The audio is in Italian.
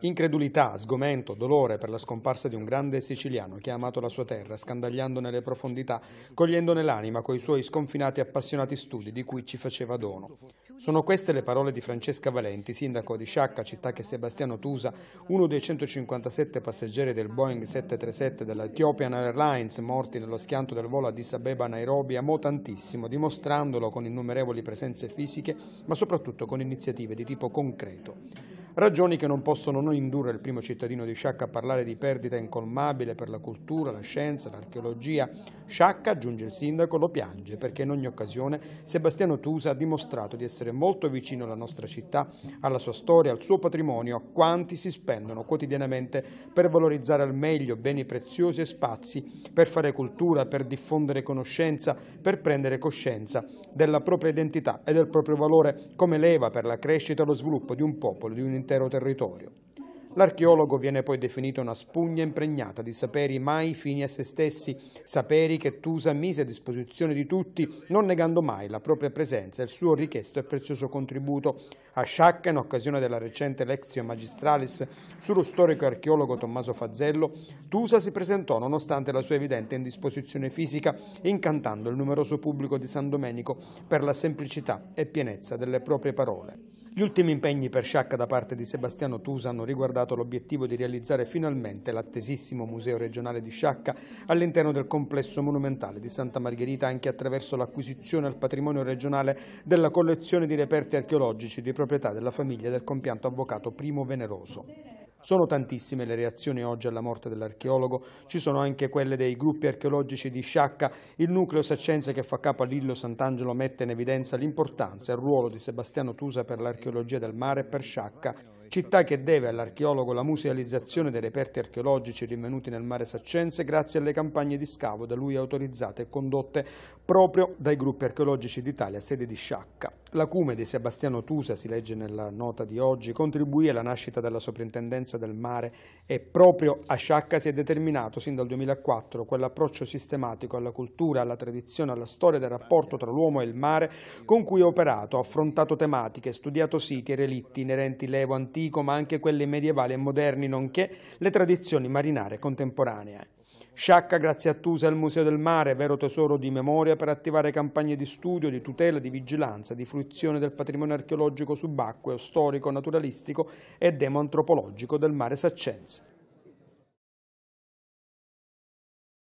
Incredulità, sgomento, dolore per la scomparsa di un grande siciliano che ha amato la sua terra, scandagliando nelle profondità, cogliendone l'anima coi suoi sconfinati e appassionati studi di cui ci faceva dono. Sono queste le parole di Francesca Valenti, sindaco di Sciacca, città che Sebastiano Tusa, uno dei 157 passeggeri del Boeing 737 dell'Ethiopian Airlines, morti nello schianto del volo Addis Abeba Nairobi, amò tantissimo, dimostrandolo con innumerevoli presenze fisiche, ma soprattutto con iniziative di tipo concreto. Ragioni che non possono non indurre il primo cittadino di Sciacca a parlare di perdita incolmabile per la cultura, la scienza, l'archeologia. Sciacca, aggiunge il sindaco, lo piange perché in ogni occasione Sebastiano Tusa ha dimostrato di essere molto vicino alla nostra città, alla sua storia, al suo patrimonio, a quanti si spendono quotidianamente per valorizzare al meglio beni preziosi e spazi, per fare cultura, per diffondere conoscenza, per prendere coscienza della propria identità e del proprio valore come leva per la crescita e lo sviluppo di un popolo, di un'intera dell'intero territorio. L'archeologo viene poi definito una spugna impregnata di saperi mai fini a se stessi, saperi che Tusa mise a disposizione di tutti, non negando mai la propria presenza e il suo richiesto e prezioso contributo. A Sciacca, in occasione della recente Lectio Magistralis sullo storico archeologo Tommaso Fazzello, Tusa si presentò nonostante la sua evidente indisposizione fisica, incantando il numeroso pubblico di San Domenico per la semplicità e pienezza delle proprie parole. Gli ultimi impegni per Sciacca da parte di Sebastiano Tusa hanno riguardato l'obiettivo di realizzare finalmente l'attesissimo Museo regionale di Sciacca all'interno del complesso monumentale di Santa Margherita anche attraverso l'acquisizione al patrimonio regionale della collezione di reperti archeologici di proprietà della famiglia del compianto avvocato Primo Veneroso. Sono tantissime le reazioni oggi alla morte dell'archeologo, ci sono anche quelle dei gruppi archeologici di Sciacca, il nucleo Saccenze che fa capo all'Illo Sant'Angelo mette in evidenza l'importanza e il ruolo di Sebastiano Tusa per l'archeologia del mare e per Sciacca, città che deve all'archeologo la musealizzazione dei reperti archeologici rinvenuti nel mare Saccenze grazie alle campagne di scavo da lui autorizzate e condotte proprio dai gruppi archeologici d'Italia, sede di Sciacca. L'acume di Sebastiano Tusa, si legge nella nota di oggi, contribuì alla nascita della soprintendenza del mare e proprio a Sciacca si è determinato sin dal 2004 quell'approccio sistematico alla cultura, alla tradizione, alla storia del rapporto tra l'uomo e il mare con cui ha operato, ha affrontato tematiche, studiato siti e relitti inerenti l'Evo antico ma anche quelli medievali e moderni nonché le tradizioni marinare contemporanee. Sciacca grazie a Tusa e al Museo del Mare, vero tesoro di memoria per attivare campagne di studio, di tutela, di vigilanza, di fruizione del patrimonio archeologico subacqueo, storico, naturalistico e demoantropologico del mare Saccenza.